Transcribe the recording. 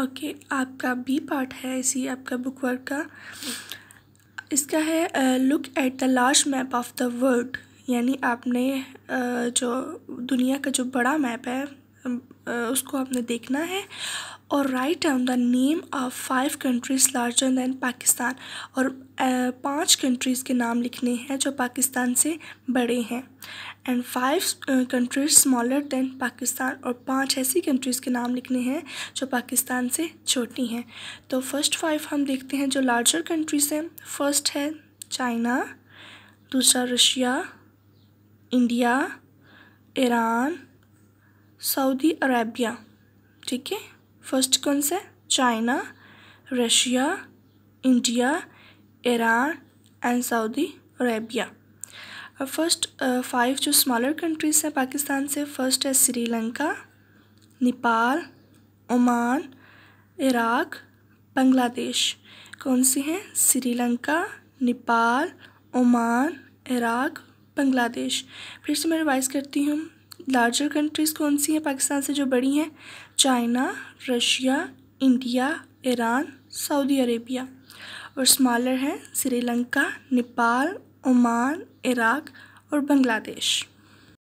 okay आपका B part है इसी आपका बुक वर्क का इसका है look at the large map of the world यानी आपने जो दुनिया का जो बड़ा मैप है उसको आपने देखना है और write down the name of five countries larger than Pakistan और uh, पांच कंट्रीज़ के नाम लिखने हैं जो पाकिस्तान से बड़े हैं and five countries smaller than Pakistan और पांच ऐसी कंट्रीज़ के नाम लिखने हैं जो पाकिस्तान से छोटी हैं तो फर्स्ट फाइव हम देखते हैं जो लार्जर कंट्रीज़ हैं फर्स्ट है चाइना दूसरा Russia India Iran Saudi Arabia ठीक है फर्स्ट कौन सा China Russia India Iran and Saudi Arabia और फर्स्ट फाइव जो स्मॉलर कंट्रीज़ हैं पाकिस्तान से फर्स्ट है श्रीलंका नेपाल ओमान इराक बांग्लादेश कौन सी हैं श्रीलंका नेपाल ओमान इराक बांग्लादेश फिर से मैं रिवाइज़ करती हूँ लार्जर कंट्रीज़ कौन सी हैं पाकिस्तान से जो बड़ी हैं China Russia India Iran Saudi Arabia और स्मॉलर हैं श्रीलंका नेपाल ओमान इराक और बांग्लादेश